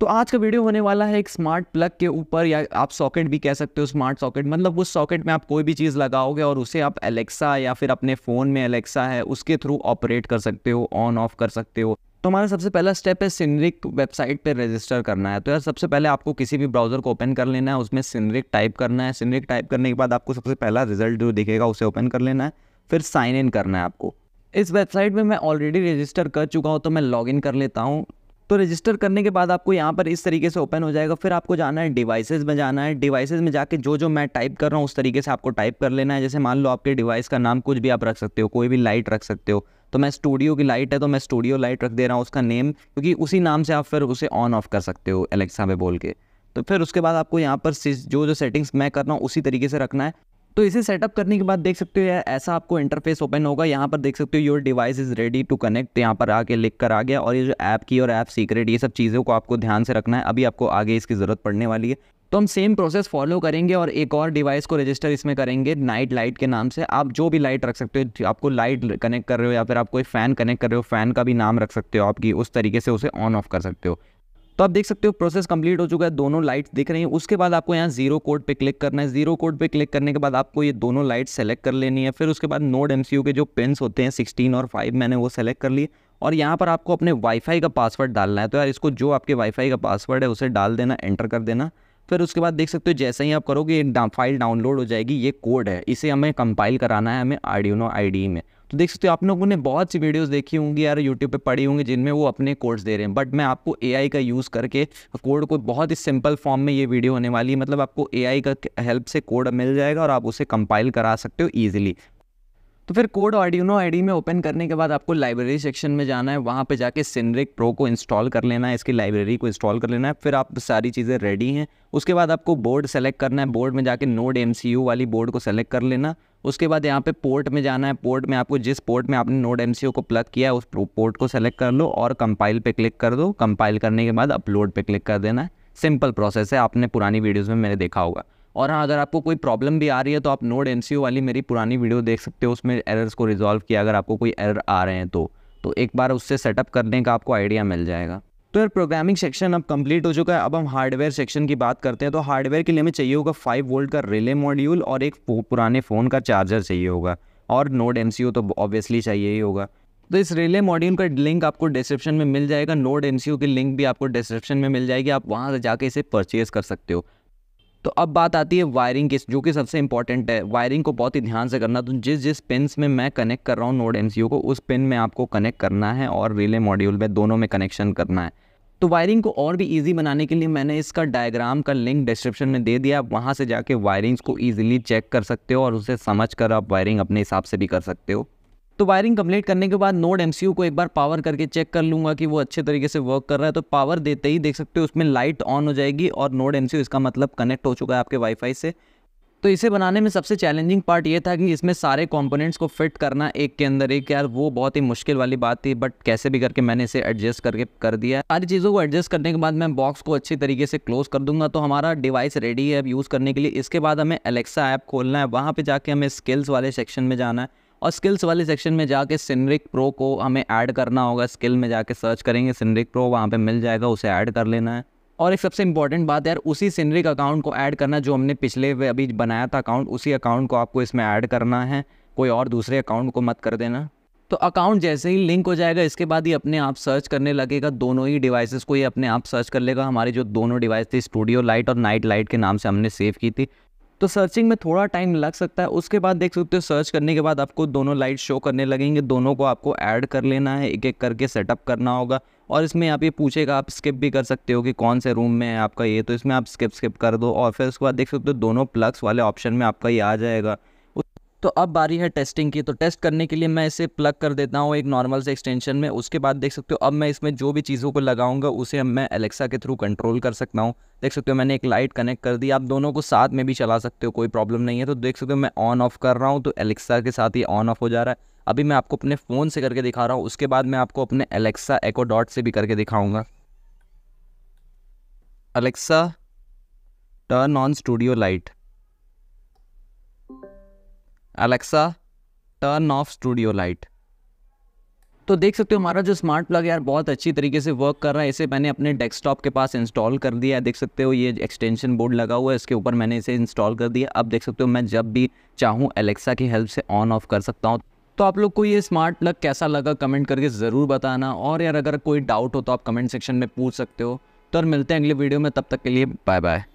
तो आज का वीडियो होने वाला है एक स्मार्ट प्लग के ऊपर या आप सॉकेट भी कह सकते हो स्मार्ट सॉकेट मतलब उस सॉकेट में आप कोई भी चीज़ लगाओगे और उसे आप एलेक्सा या फिर अपने फ़ोन में एलेक्सा है उसके थ्रू ऑपरेट कर सकते हो ऑन ऑफ कर सकते हो तो हमारा सबसे पहला स्टेप है सिनरिक वेबसाइट पर रजिस्टर करना है तो यार सबसे पहले आपको किसी भी ब्राउज़र को ओपन कर लेना है उसमें सिनरिक टाइप करना है सिनरिक टाइप करने के बाद आपको सबसे पहला रिजल्ट जो दिखेगा उसे ओपन कर लेना है फिर साइन इन करना है आपको इस वेबसाइट में मैं ऑलरेडी रजिस्टर कर चुका हूँ तो मैं लॉगिन कर लेता हूँ तो रजिस्टर करने के बाद आपको यहाँ पर इस तरीके से ओपन हो जाएगा फिर आपको जाना है डिवाइसेज में जाना है डिवाइसेज में जाके जो जो मैं टाइप कर रहा हूँ उस तरीके से आपको टाइप कर लेना है जैसे मान लो आपके डिवाइस का नाम कुछ भी आप रख सकते हो कोई भी लाइट रख सकते हो तो मैं स्टूडियो की लाइट है तो मैं स्टूडियो लाइट रख दे रहा हूँ उसका नेम क्योंकि उसी नाम से आप फिर उसे ऑन ऑफ कर सकते हो एलेक्सा में बोल के तो फिर उसके बाद आपको यहाँ पर जो जो सेटिंग्स मैं कर रहा हूँ उसी तरीके से रखना है तो इसे सेटअप करने के बाद देख सकते हो यार ऐसा आपको इंटरफेस ओपन होगा यहाँ पर देख सकते हो your device is ready to connect यहाँ पर आके लिख कर आ गया और ये जो ऐप की और ऐप सीक्रेट ये सब चीज़ों को आपको ध्यान से रखना है अभी आपको आगे इसकी ज़रूरत पड़ने वाली है तो हम सेम प्रोसेस फॉलो करेंगे और एक और डिवाइस को रजिस्टर इसमें करेंगे नाइट लाइट के नाम से आप जो भी लाइट रख सकते हो आपको लाइट कनेक्ट कर रहे हो या फिर आप कोई फ़ैन कनेक्ट कर रहे हो फ़ैन का भी नाम रख सकते हो आपकी उस तरीके से उसे ऑन ऑफ कर सकते हो तो आप देख सकते हो प्रोसेस कंप्लीट हो चुका है दोनों लाइट्स दिख रही हैं उसके बाद आपको यहाँ जीरो कोड पे क्लिक करना है जीरो कोड पे क्लिक करने के बाद आपको ये दोनों लाइट सेलेक्ट कर लेनी है फिर उसके बाद नोड एम के जो पेन्स होते हैं सिक्सटीन और फाइव मैंने वो सेलेक्ट कर लिए और यहाँ पर आपको अपने वाईफाई का पासवर्ड डालना है तो यार इसको जो आपके वाईफाई का पासवर्ड है उसे डाल देना एंटर कर देना फिर उसके बाद देख सकते हो जैसे ही आप करोगे ये फाइल डाउनलोड हो जाएगी ये कोड है इसे हमें कंपाइल कराना है हमें आर्डियोनो डी e में तो देख सकते हो आप लोगों ने बहुत सी वीडियोस देखी होंगी यार यूट्यूब पे पढ़ी होंगी जिनमें वो अपने कोड्स दे रहे हैं बट मैं आपको एआई का यूज़ करके कोड को बहुत ही सिंपल फॉर्म में ये वीडियो होने वाली है मतलब आपको एआई का हेल्प से कोड मिल जाएगा और आप उसे कंपाइल करा सकते हो ईजिली तो फिर कोड ऑडियोनो आई में ओपन करने के बाद आपको लाइब्रेरी सेक्शन में जाना है वहाँ पे जाके सिनरिक प्रो को इंस्टॉल कर लेना है इसकी लाइब्रेरी को इंस्टॉल कर लेना है फिर आप सारी चीज़ें रेडी हैं उसके बाद आपको बोर्ड सेलेक्ट करना है बोर्ड में जाके नोड एम वाली बोर्ड को सेलेक्ट कर लेना उसके बाद यहाँ पे पोर्ट में जाना है पोर्ट में आपको जिस पोर्ट में आपने नोड एम को प्लग किया है उस पोर्ट को सेलेक्ट कर लो और कंपाइल पे क्लिक कर दो कंपाइल करने के बाद अपलोड पे क्लिक कर देना है सिंपल प्रोसेस है आपने पुरानी वीडियोज़ में मैंने देखा होगा और हाँ अगर आपको कोई प्रॉब्लम भी आ रही है तो आप नोड एम वाली मेरी पुरानी वीडियो देख सकते हो उसमें एरर्स को रिजॉल्व किया अगर आपको कोई एरर आ रहे हैं तो, तो एक बार उससे सेटअप करने का आपको आइडिया मिल जाएगा तो यार प्रोग्रामिंग सेक्शन अब कंप्लीट हो चुका है अब हम हार्डवेयर सेक्शन की बात करते हैं तो हार्डवेयर के लिए हमें चाहिए होगा फाइव वोल्ट का रिले मॉड्यूल और एक पुराने फ़ोन का चार्जर चाहिए होगा और नोड एम तो ऑब्वियसली चाहिए ही होगा तो इस रिले मॉड्यूल का लिंक आपको डिस्क्रिप्शन में मिल जाएगा नोड एम की लिंक भी आपको डिस्क्रिप्शन में मिल जाएगी आप वहाँ से जाके इसे परचेज़ कर सकते हो तो अब बात आती है वायरिंग की जो कि सबसे इंपॉर्टेंट है वायरिंग को बहुत ही ध्यान से करना तो जिस जिस पिन में मैं कनेक्ट कर रहा हूँ नोड एम को उस पिन में आपको कनेक्ट करना है और रिले मॉड्यूल में दोनों में कनेक्शन करना है तो वायरिंग को और भी इजी बनाने के लिए मैंने इसका डायग्राम का लिंक डिस्क्रिप्शन में दे दिया आप वहाँ से जाके वायरिंग्स को ईजिली चेक कर सकते हो और उसे समझ कर आप वायरिंग अपने हिसाब से भी कर सकते हो तो वायरिंग कंप्लीट करने के बाद नोड एम को एक बार पावर करके चेक कर लूंगा कि वो अच्छे तरीके से वर्क कर रहा है तो पावर देते ही देख सकते हो उसमें लाइट ऑन हो जाएगी और नोड एम इसका मतलब कनेक्ट हो चुका है आपके वाईफाई से तो इसे बनाने में सबसे चैलेंजिंग पार्ट ये था कि इसमें सारे कंपोनेंट्स को फिट करना एक के अंदर एक यार वो बहुत ही मुश्किल वाली बात थी बट कैसे भी करके मैंने इसे एडजस्ट करके कर दिया सारी चीज़ों को एडजस्ट करने के बाद मैं बॉक्स को अच्छी तरीके से क्लोज कर दूंगा तो हमारा डिवाइस रेडी है अब यूज़ करने के लिए इसके बाद हमें एलेक्सा ऐप खोलना है वहाँ पर जाके हमें स्किल्स वाले सेक्शन में जाना है और स्किल्स वाले सेक्शन में जाके सिनरिक प्रो को हमें ऐड करना होगा स्किल में जाके सर्च करेंगे सिनरिक प्रो वहाँ पे मिल जाएगा उसे ऐड कर लेना है और एक सबसे इंपॉर्टेंट बात यार उसी सिनरिक अकाउंट को ऐड करना जो हमने पिछले अभी बनाया था अकाउंट उसी अकाउंट को आपको इसमें ऐड करना है कोई और दूसरे अकाउंट को मत कर देना तो अकाउंट जैसे ही लिंक हो जाएगा इसके बाद ही अपने आप सर्च करने लगेगा दोनों ही डिवाइसेस को ये अपने आप सर्च कर लेगा हमारी जो दोनों डिवाइस थी स्टूडियो लाइट और नाइट लाइट के नाम से हमने सेव की थी तो सर्चिंग में थोड़ा टाइम लग सकता है उसके बाद देख सकते हो सर्च करने के बाद आपको दोनों लाइट शो करने लगेंगे दोनों को आपको ऐड कर लेना है एक एक करके सेटअप करना होगा और इसमें आप ये पूछेगा आप स्किप भी कर सकते हो कि कौन से रूम में है आपका ये तो इसमें आप स्किप स्किप कर दो और फिर उसके बाद देख सकते हो दोनों प्लग्स वाले ऑप्शन में आपका ये आ जाएगा तो अब बारी है टेस्टिंग की तो टेस्ट करने के लिए मैं इसे प्लग कर देता हूँ एक नॉर्मल से एक्सटेंशन में उसके बाद देख सकते हो अब मैं इसमें जो भी चीज़ों को लगाऊंगा उसे मैं एलेक्सा के थ्रू कंट्रोल कर सकता हूँ देख सकते हो मैंने एक लाइट कनेक्ट कर दी आप दोनों को साथ में भी चला सकते हो कोई प्रॉब्लम नहीं है तो देख सकते हो मैं ऑन ऑफ कर रहा हूँ तो एलेक्सा के साथ ही ऑन ऑफ हो जा रहा है अभी मैं आपको अपने फ़ोन से करके दिखा रहा हूँ उसके बाद मैं आपको अपने एलेक्सा एको डॉट से भी करके दिखाऊँगा Alexa turn on studio light Alexa turn off studio light तो देख सकते हो हमारा जो स्मार्ट प्लग यार बहुत अच्छी तरीके से वर्क कर रहा है इसे मैंने अपने डेस्कटॉप के पास इंस्टॉल कर दिया है देख सकते हो ये एक्सटेंशन बोर्ड लगा हुआ है इसके ऊपर मैंने इसे इंस्टॉल कर दिया अब देख सकते हो मैं जब भी चाहूँ एलेक्सा की हेल्प से ऑन ऑफ कर सकता हूँ तो आप लोग को ये स्मार्ट प्लग कैसा लगा कमेंट करके ज़रूर बताना और यार अगर कोई डाउट हो तो आप कमेंट सेक्शन में पूछ सकते हो तो और मिलते हैं अगले वीडियो में तब तक के लिए बाय बाय